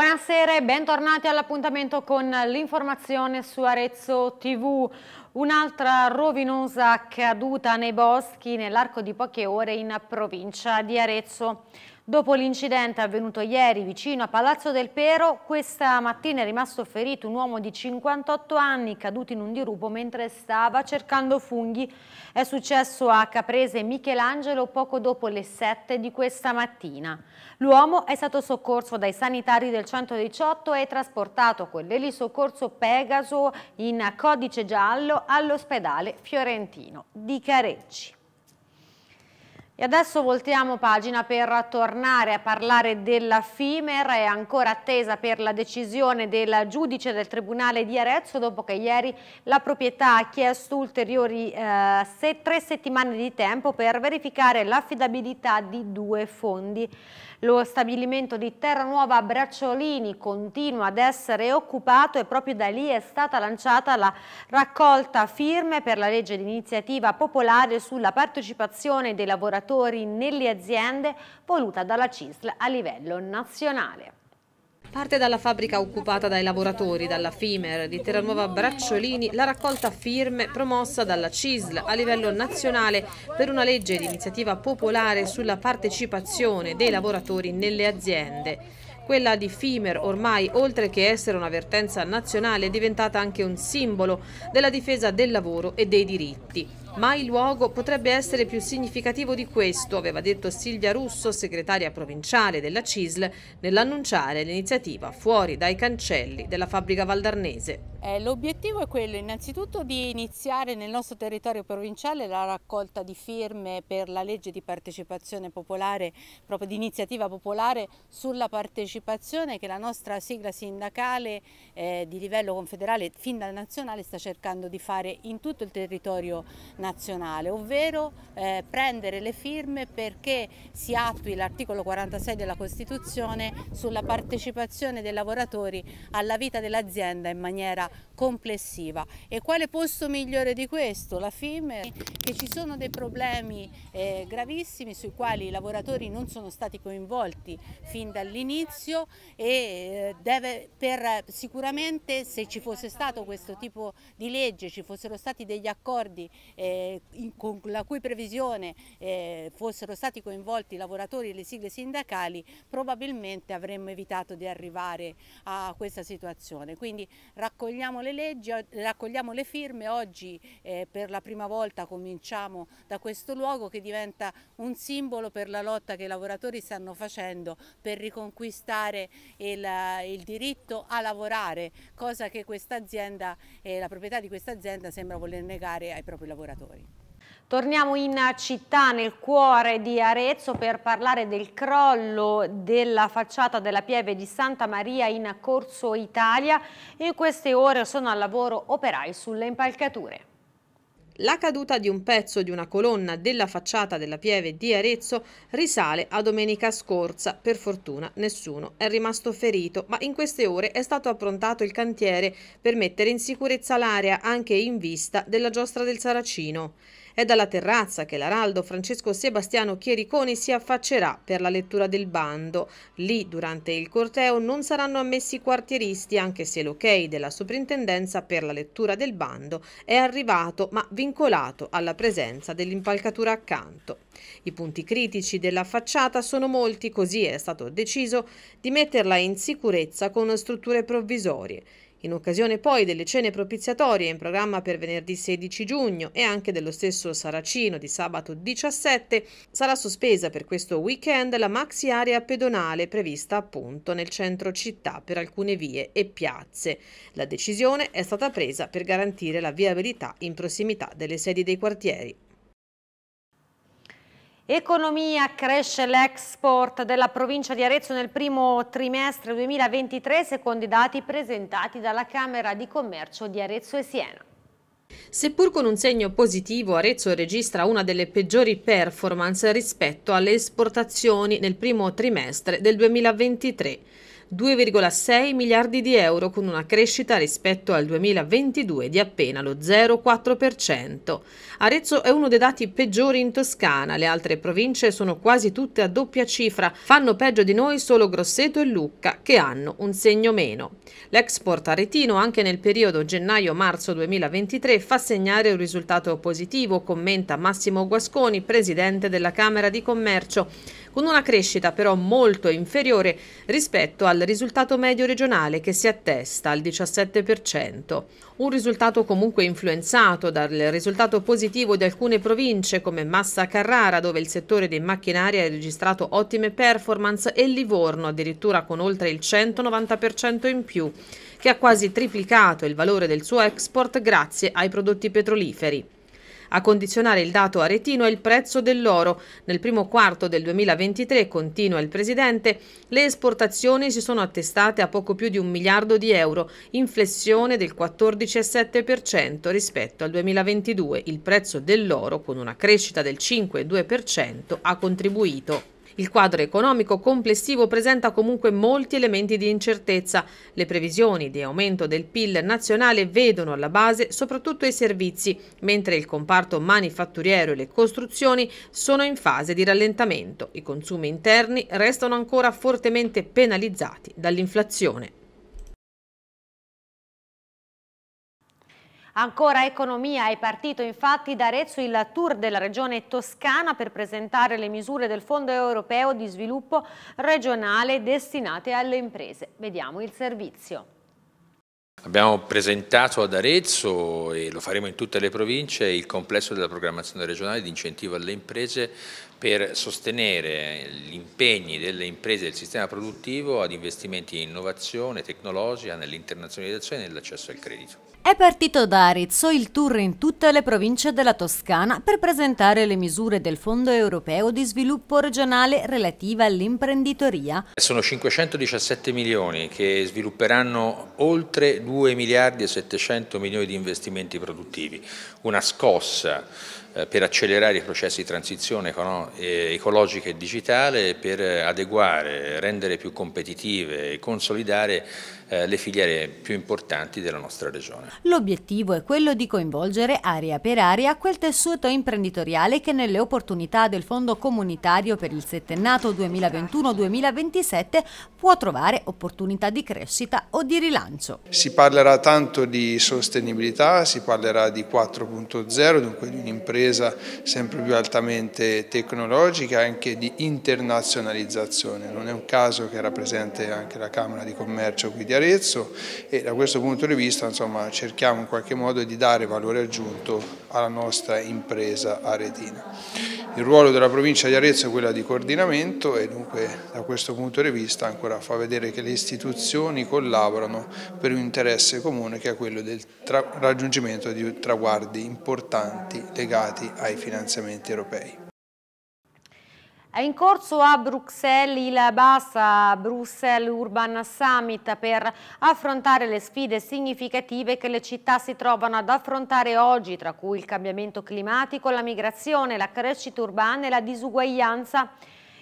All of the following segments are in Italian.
Buonasera e bentornati all'appuntamento con l'informazione su Arezzo TV. Un'altra rovinosa caduta nei boschi nell'arco di poche ore in provincia di Arezzo. Dopo l'incidente avvenuto ieri vicino a Palazzo del Pero, questa mattina è rimasto ferito un uomo di 58 anni caduto in un dirupo mentre stava cercando funghi. È successo a Caprese Michelangelo poco dopo le 7 di questa mattina. L'uomo è stato soccorso dai sanitari del 118 e trasportato con l'elisoccorso Pegaso in codice giallo all'ospedale fiorentino di Carecci. E adesso voltiamo pagina per tornare a parlare della FIMER, è ancora attesa per la decisione del giudice del Tribunale di Arezzo dopo che ieri la proprietà ha chiesto ulteriori eh, se, tre settimane di tempo per verificare l'affidabilità di due fondi. Lo stabilimento di Terranuova a Bracciolini continua ad essere occupato e proprio da lì è stata lanciata la raccolta firme per la legge di iniziativa popolare sulla partecipazione dei lavoratori nelle aziende voluta dalla CISL a livello nazionale. Parte dalla fabbrica occupata dai lavoratori, dalla FIMER di Terranuova Bracciolini, la raccolta firme promossa dalla CISL a livello nazionale per una legge di iniziativa popolare sulla partecipazione dei lavoratori nelle aziende. Quella di Fimer ormai, oltre che essere un'avvertenza nazionale, è diventata anche un simbolo della difesa del lavoro e dei diritti. Mai luogo potrebbe essere più significativo di questo, aveva detto Silvia Russo, segretaria provinciale della CISL, nell'annunciare l'iniziativa fuori dai cancelli della fabbrica valdarnese. Eh, L'obiettivo è quello innanzitutto di iniziare nel nostro territorio provinciale la raccolta di firme per la legge di partecipazione popolare, proprio di iniziativa popolare sulla partecipazione che la nostra sigla sindacale eh, di livello confederale fin dal nazionale sta cercando di fare in tutto il territorio nazionale nazionale, ovvero eh, prendere le firme perché si attui l'articolo 46 della Costituzione sulla partecipazione dei lavoratori alla vita dell'azienda in maniera complessiva. E quale posto migliore di questo? La FIME, che ci sono dei problemi eh, gravissimi sui quali i lavoratori non sono stati coinvolti fin dall'inizio e eh, deve per, sicuramente se ci fosse stato questo tipo di legge, ci fossero stati degli accordi eh, eh, in, con la cui previsione eh, fossero stati coinvolti i lavoratori e le sigle sindacali, probabilmente avremmo evitato di arrivare a questa situazione. Quindi raccogliamo le leggi, raccogliamo le firme, oggi eh, per la prima volta cominciamo da questo luogo che diventa un simbolo per la lotta che i lavoratori stanno facendo per riconquistare il, il diritto a lavorare, cosa che questa azienda, eh, la proprietà di questa azienda sembra voler negare ai propri lavoratori pescatori. Torniamo in città, nel cuore di Arezzo, per parlare del crollo della facciata della pieve di Santa Maria in Corso Italia. In queste ore sono al lavoro operai sulle impalcature. La caduta di un pezzo di una colonna della facciata della Pieve di Arezzo risale a domenica scorsa. Per fortuna nessuno è rimasto ferito, ma in queste ore è stato approntato il cantiere per mettere in sicurezza l'area anche in vista della giostra del Saracino. È dalla terrazza che l'araldo Francesco Sebastiano Chiericoni si affaccerà per la lettura del bando. Lì, durante il corteo, non saranno ammessi quartieristi, anche se l'ok della soprintendenza per la lettura del bando è arrivato, ma vincolato alla presenza dell'impalcatura accanto. I punti critici della facciata sono molti, così è stato deciso di metterla in sicurezza con strutture provvisorie. In occasione poi delle cene propiziatorie in programma per venerdì 16 giugno e anche dello stesso Saracino di sabato 17, sarà sospesa per questo weekend la maxi area pedonale prevista appunto nel centro città per alcune vie e piazze. La decisione è stata presa per garantire la viabilità in prossimità delle sedi dei quartieri Economia, cresce l'export della provincia di Arezzo nel primo trimestre 2023 secondo i dati presentati dalla Camera di Commercio di Arezzo e Siena. Seppur con un segno positivo, Arezzo registra una delle peggiori performance rispetto alle esportazioni nel primo trimestre del 2023. 2,6 miliardi di euro con una crescita rispetto al 2022 di appena lo 0,4%. Arezzo è uno dei dati peggiori in Toscana, le altre province sono quasi tutte a doppia cifra, fanno peggio di noi solo Grosseto e Lucca che hanno un segno meno. L'export aretino anche nel periodo gennaio-marzo 2023 fa segnare un risultato positivo, commenta Massimo Guasconi, presidente della Camera di Commercio con una crescita però molto inferiore rispetto al risultato medio regionale che si attesta al 17%. Un risultato comunque influenzato dal risultato positivo di alcune province come Massa Carrara dove il settore dei macchinari ha registrato ottime performance e Livorno addirittura con oltre il 190% in più che ha quasi triplicato il valore del suo export grazie ai prodotti petroliferi. A condizionare il dato aretino è il prezzo dell'oro. Nel primo quarto del 2023, continua il Presidente, le esportazioni si sono attestate a poco più di un miliardo di euro, inflessione del 14,7% rispetto al 2022. Il prezzo dell'oro, con una crescita del 5,2%, ha contribuito. Il quadro economico complessivo presenta comunque molti elementi di incertezza. Le previsioni di aumento del PIL nazionale vedono alla base soprattutto i servizi, mentre il comparto manifatturiero e le costruzioni sono in fase di rallentamento. I consumi interni restano ancora fortemente penalizzati dall'inflazione. Ancora economia, è partito infatti da Arezzo il tour della regione toscana per presentare le misure del Fondo europeo di sviluppo regionale destinate alle imprese. Vediamo il servizio. Abbiamo presentato ad Arezzo e lo faremo in tutte le province il complesso della programmazione regionale di incentivo alle imprese per sostenere gli impegni delle imprese del sistema produttivo ad investimenti in innovazione, tecnologia, nell'internazionalizzazione e nell'accesso al credito. È partito da Arezzo il tour in tutte le province della Toscana per presentare le misure del Fondo europeo di sviluppo regionale relativa all'imprenditoria. Sono 517 milioni che svilupperanno oltre 2 miliardi e 700 milioni di investimenti produttivi, una scossa eh, per accelerare i processi di transizione eh, ecologica e digitale, per adeguare, rendere più competitive e consolidare eh, le filiere più importanti della nostra regione. L'obiettivo è quello di coinvolgere area per area quel tessuto imprenditoriale che nelle opportunità del Fondo Comunitario per il settennato 2021-2027 può trovare opportunità di crescita o di rilancio. Si parlerà tanto di sostenibilità, si parlerà di 4.0, dunque di un'impresa sempre più altamente tecnologica e anche di internazionalizzazione. Non è un caso che era presente anche la Camera di Commercio qui di Arezzo e da questo punto di vista insomma, cerchiamo in qualche modo di dare valore aggiunto alla nostra impresa aretina. Il ruolo della provincia di Arezzo è quello di coordinamento e dunque da questo punto di vista ancora fa vedere che le istituzioni collaborano per un interesse comune che è quello del raggiungimento di traguardi importanti legati ai finanziamenti europei. È in corso a Bruxelles il Bassa Brussels Urban Summit per affrontare le sfide significative che le città si trovano ad affrontare oggi, tra cui il cambiamento climatico, la migrazione, la crescita urbana e la disuguaglianza.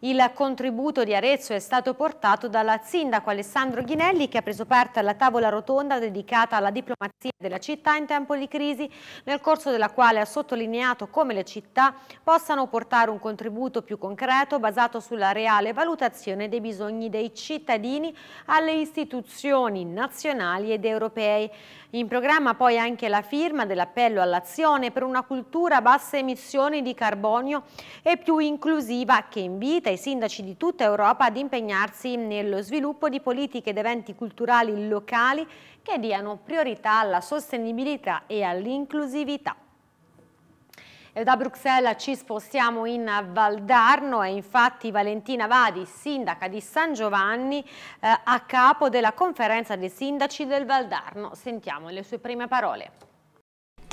Il contributo di Arezzo è stato portato dalla sindaco Alessandro Ghinelli che ha preso parte alla tavola rotonda dedicata alla diplomazia della città in tempo di crisi, nel corso della quale ha sottolineato come le città possano portare un contributo più concreto basato sulla reale valutazione dei bisogni dei cittadini alle istituzioni nazionali ed europee. In programma poi anche la firma dell'appello all'azione per una cultura a basse emissioni di carbonio e più inclusiva che invita i sindaci di tutta Europa ad impegnarsi nello sviluppo di politiche ed eventi culturali locali che diano priorità alla sostenibilità e all'inclusività. Da Bruxelles ci spostiamo in Valdarno, è infatti Valentina Vadi, sindaca di San Giovanni, eh, a capo della conferenza dei sindaci del Valdarno. Sentiamo le sue prime parole.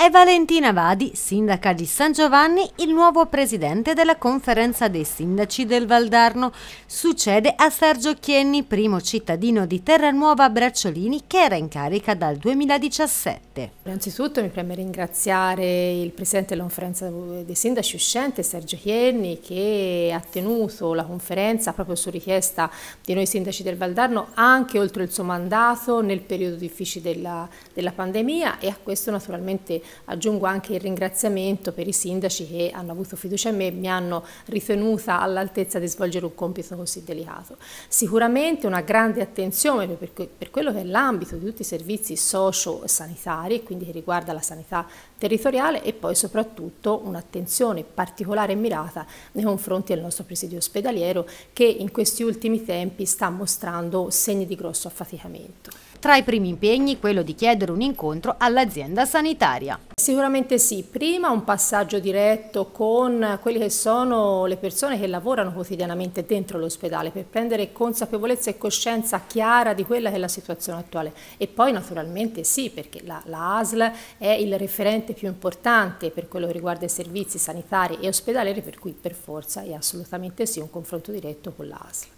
È Valentina Vadi, sindaca di San Giovanni, il nuovo presidente della conferenza dei sindaci del Valdarno. Succede a Sergio Chienni, primo cittadino di Terranuova Bracciolini, che era in carica dal 2017. Innanzitutto mi preme ringraziare il presidente della conferenza dei sindaci uscente, Sergio Chienni, che ha tenuto la conferenza proprio su richiesta di noi sindaci del Valdarno, anche oltre il suo mandato, nel periodo difficile della, della pandemia e a questo naturalmente aggiungo anche il ringraziamento per i sindaci che hanno avuto fiducia in me e mi hanno ritenuta all'altezza di svolgere un compito così delicato. Sicuramente una grande attenzione per, quello che è l'ambito di tutti i servizi socio-sanitari, quindi che riguarda la sanità territoriale e poi soprattutto un'attenzione particolare e mirata nei confronti del nostro presidio ospedaliero che in questi ultimi tempi sta mostrando segni di grosso affaticamento. Tra i primi impegni quello di chiedere un incontro all'azienda sanitaria. Sicuramente sì, prima un passaggio diretto con quelle che sono le persone che lavorano quotidianamente dentro l'ospedale per prendere consapevolezza e coscienza chiara di quella che è la situazione attuale e poi naturalmente sì perché la, la ASL è il referente l'ente più importante per quello che riguarda i servizi sanitari e ospedalieri, per cui per forza è assolutamente sì un confronto diretto con l'ASL.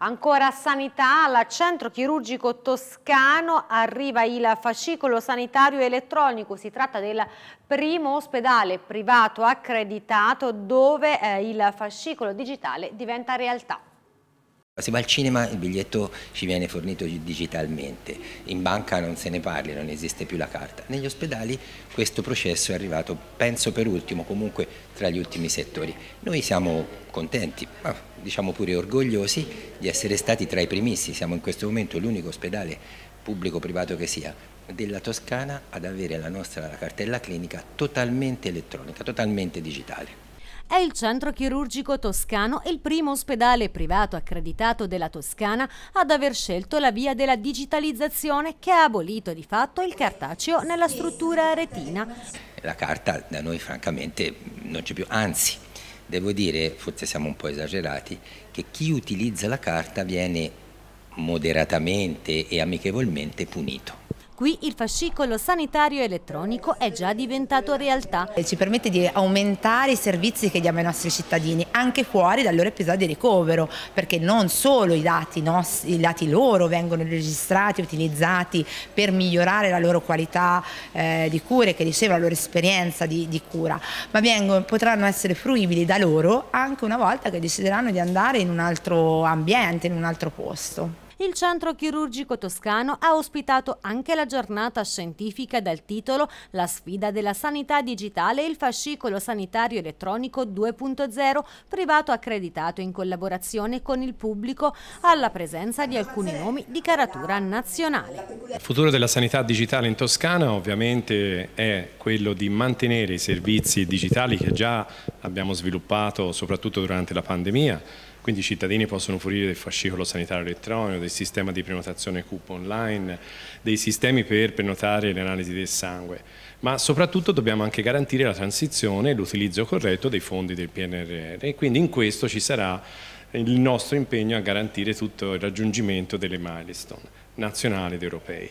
Ancora sanità, al centro chirurgico toscano arriva il fascicolo sanitario elettronico, si tratta del primo ospedale privato accreditato dove eh, il fascicolo digitale diventa realtà. Se va al cinema il biglietto ci viene fornito digitalmente, in banca non se ne parli, non esiste più la carta. Negli ospedali questo processo è arrivato, penso per ultimo, comunque tra gli ultimi settori. Noi siamo contenti, ma diciamo pure orgogliosi di essere stati tra i primissimi, siamo in questo momento l'unico ospedale pubblico privato che sia della Toscana ad avere la nostra cartella clinica totalmente elettronica, totalmente digitale è il centro chirurgico toscano e il primo ospedale privato accreditato della Toscana ad aver scelto la via della digitalizzazione che ha abolito di fatto il cartaceo nella struttura retina. La carta da noi francamente non c'è più, anzi devo dire, forse siamo un po' esagerati, che chi utilizza la carta viene moderatamente e amichevolmente punito. Qui il fascicolo sanitario elettronico è già diventato realtà. Ci permette di aumentare i servizi che diamo ai nostri cittadini, anche fuori dal loro episodio di ricovero, perché non solo i dati, nostri, i dati loro vengono registrati, utilizzati per migliorare la loro qualità eh, di cure, che diceva la loro esperienza di, di cura, ma vengono, potranno essere fruibili da loro anche una volta che decideranno di andare in un altro ambiente, in un altro posto il centro chirurgico toscano ha ospitato anche la giornata scientifica dal titolo La sfida della sanità digitale e il fascicolo sanitario elettronico 2.0 privato accreditato in collaborazione con il pubblico alla presenza di alcuni nomi di caratura nazionale. Il futuro della sanità digitale in Toscana ovviamente è quello di mantenere i servizi digitali che già abbiamo sviluppato soprattutto durante la pandemia quindi i cittadini possono fruire del fascicolo sanitario elettronico, del sistema di prenotazione CUP online, dei sistemi per prenotare le analisi del sangue, ma soprattutto dobbiamo anche garantire la transizione e l'utilizzo corretto dei fondi del PNRR e quindi in questo ci sarà il nostro impegno a garantire tutto il raggiungimento delle milestone nazionali ed europei.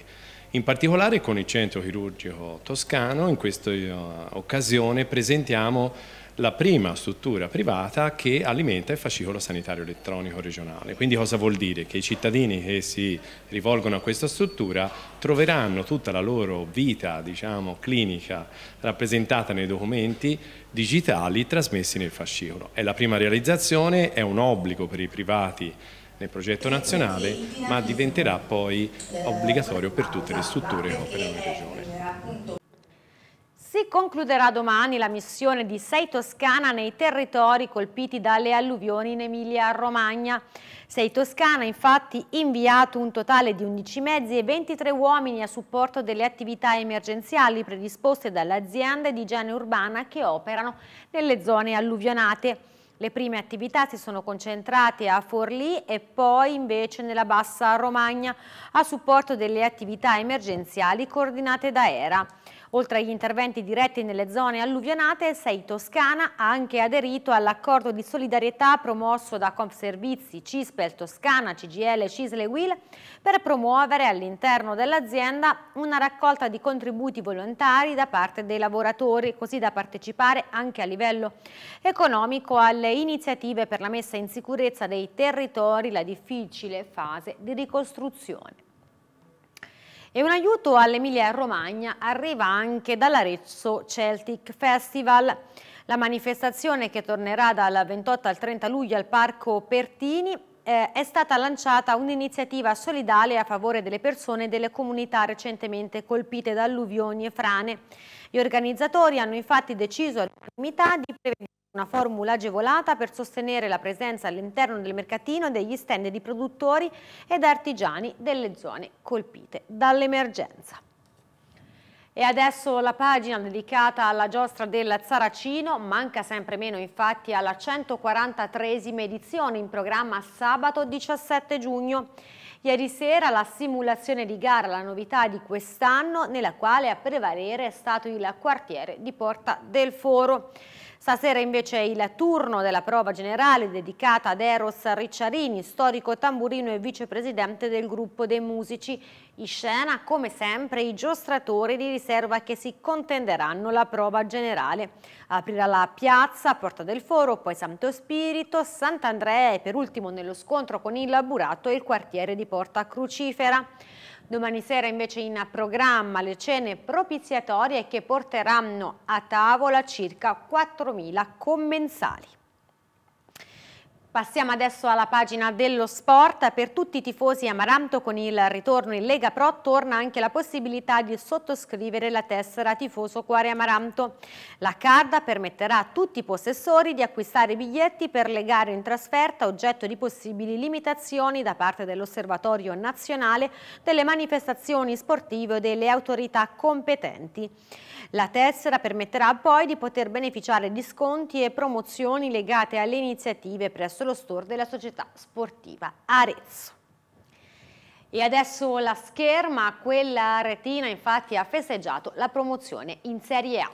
In particolare con il centro chirurgico toscano in questa eh, occasione presentiamo la prima struttura privata che alimenta il fascicolo sanitario elettronico regionale. Quindi cosa vuol dire? Che i cittadini che si rivolgono a questa struttura troveranno tutta la loro vita diciamo, clinica rappresentata nei documenti digitali trasmessi nel fascicolo. È la prima realizzazione, è un obbligo per i privati nel progetto nazionale, ma diventerà poi obbligatorio per tutte le strutture che operano in regione. Si concluderà domani la missione di Sei Toscana nei territori colpiti dalle alluvioni in Emilia-Romagna. Sei Toscana ha infatti inviato un totale di 11 mezzi e 23 uomini a supporto delle attività emergenziali predisposte dall'azienda di igiene urbana che operano nelle zone alluvionate. Le prime attività si sono concentrate a Forlì e poi invece nella Bassa Romagna a supporto delle attività emergenziali coordinate da ERA. Oltre agli interventi diretti nelle zone alluvionate, Sei Toscana ha anche aderito all'accordo di solidarietà promosso da Compservizi, Cispel, Toscana, CGL, Cisle e Will per promuovere all'interno dell'azienda una raccolta di contributi volontari da parte dei lavoratori, così da partecipare anche a livello economico alle iniziative per la messa in sicurezza dei territori, la difficile fase di ricostruzione. E un aiuto all'Emilia Romagna arriva anche dall'Arezzo Celtic Festival. La manifestazione che tornerà dal 28 al 30 luglio al Parco Pertini eh, è stata lanciata un'iniziativa solidale a favore delle persone e delle comunità recentemente colpite da alluvioni e frane. Gli organizzatori hanno infatti deciso all'unanimità di prevedere una formula agevolata per sostenere la presenza all'interno del mercatino degli stand di produttori ed artigiani delle zone colpite dall'emergenza. E adesso la pagina dedicata alla giostra del Saracino, manca sempre meno infatti alla 143esima edizione in programma sabato 17 giugno. Ieri sera la simulazione di gara, la novità di quest'anno, nella quale a prevalere è stato il quartiere di Porta del Foro. Stasera invece è il turno della prova generale dedicata ad Eros Ricciarini, storico tamburino e vicepresidente del gruppo dei musici. In scena, come sempre, i giostratori di riserva che si contenderanno la prova generale. Aprirà la piazza, Porta del Foro, poi Santo Spirito, Sant'Andrea e per ultimo nello scontro con il Burato il quartiere di Porta Crucifera. Domani sera invece in programma le cene propiziatorie che porteranno a tavola circa 4.000 commensali. Passiamo adesso alla pagina dello sport. Per tutti i tifosi Amaranto con il ritorno in Lega Pro torna anche la possibilità di sottoscrivere la tessera tifoso cuore Amaranto. La card permetterà a tutti i possessori di acquistare biglietti per le gare in trasferta, oggetto di possibili limitazioni da parte dell'Osservatorio Nazionale delle manifestazioni sportive o delle autorità competenti. La tessera permetterà poi di poter beneficiare di sconti e promozioni legate alle iniziative presso lo store della società sportiva Arezzo. E adesso la scherma, quella retina infatti ha festeggiato la promozione in Serie A.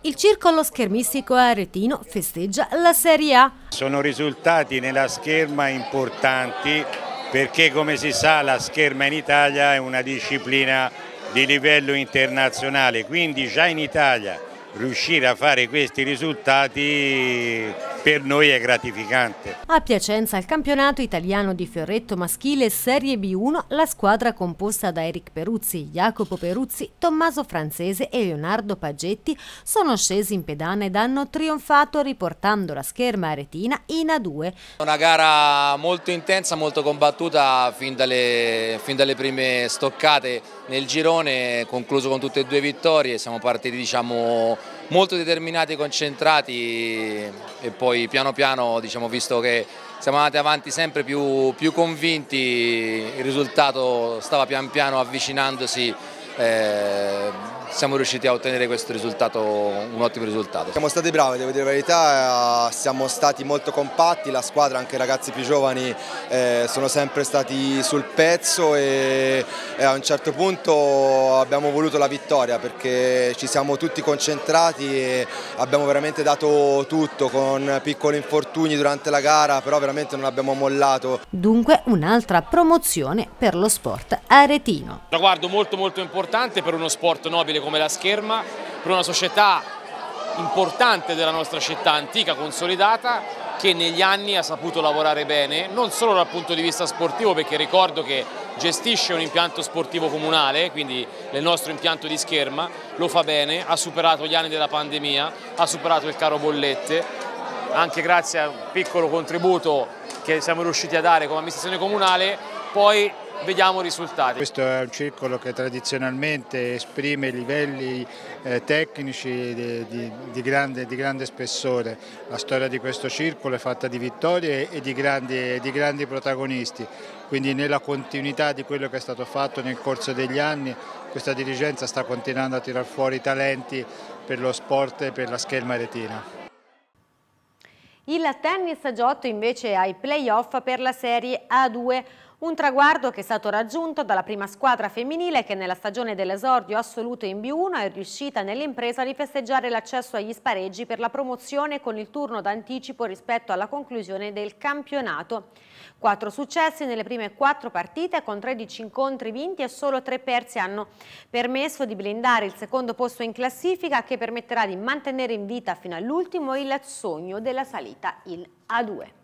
Il circolo schermistico aretino festeggia la Serie A. Sono risultati nella scherma importanti perché come si sa la scherma in Italia è una disciplina di livello internazionale, quindi già in Italia riuscire a fare questi risultati per noi è gratificante. A Piacenza al campionato italiano di fioretto maschile Serie B1 la squadra composta da Eric Peruzzi, Jacopo Peruzzi, Tommaso Francese e Leonardo Paggetti sono scesi in pedana ed hanno trionfato riportando la scherma aretina in A2. Una gara molto intensa, molto combattuta fin dalle, fin dalle prime stoccate nel girone, concluso con tutte e due vittorie, siamo partiti diciamo molto determinati e concentrati e poi piano piano, diciamo, visto che siamo andati avanti sempre più, più convinti, il risultato stava pian piano avvicinandosi. Eh, siamo riusciti a ottenere questo risultato, un ottimo risultato. Siamo stati bravi, devo dire la verità, eh, siamo stati molto compatti, la squadra, anche i ragazzi più giovani eh, sono sempre stati sul pezzo e, e, a un certo punto abbiamo voluto la vittoria perché ci siamo tutti concentrati e abbiamo veramente dato tutto con piccoli infortuni durante la gara, però veramente non abbiamo mollato. Dunque un'altra promozione per lo sport aretino. Un guardo molto molto importante per uno sport nobile come la scherma per una società importante della nostra città antica, consolidata, che negli anni ha saputo lavorare bene, non solo dal punto di vista sportivo, perché ricordo che gestisce un impianto sportivo comunale, quindi il nostro impianto di scherma, lo fa bene, ha superato gli anni della pandemia, ha superato il caro bollette, anche grazie a un piccolo contributo che siamo riusciti a dare come amministrazione comunale, poi vediamo risultati. Questo è un circolo che tradizionalmente esprime livelli eh, tecnici di, di, di, grande, di, grande, spessore. La storia di questo circolo è fatta di vittorie e di grandi, di grandi protagonisti, quindi nella continuità di quello che è stato fatto nel corso degli anni questa dirigenza sta continuando a tirar fuori talenti per lo sport e per la scherma retina. Il tennis ha giotto invece ai playoff per la Serie A2. Un traguardo che è stato raggiunto dalla prima squadra femminile che nella stagione dell'esordio assoluto in B1 è riuscita nell'impresa di festeggiare l'accesso agli spareggi per la promozione con il turno d'anticipo rispetto alla conclusione del campionato. Quattro successi nelle prime quattro partite con 13 incontri vinti e solo tre persi hanno permesso di blindare il secondo posto in classifica che permetterà di mantenere in vita fino all'ultimo il sogno della salita in A2.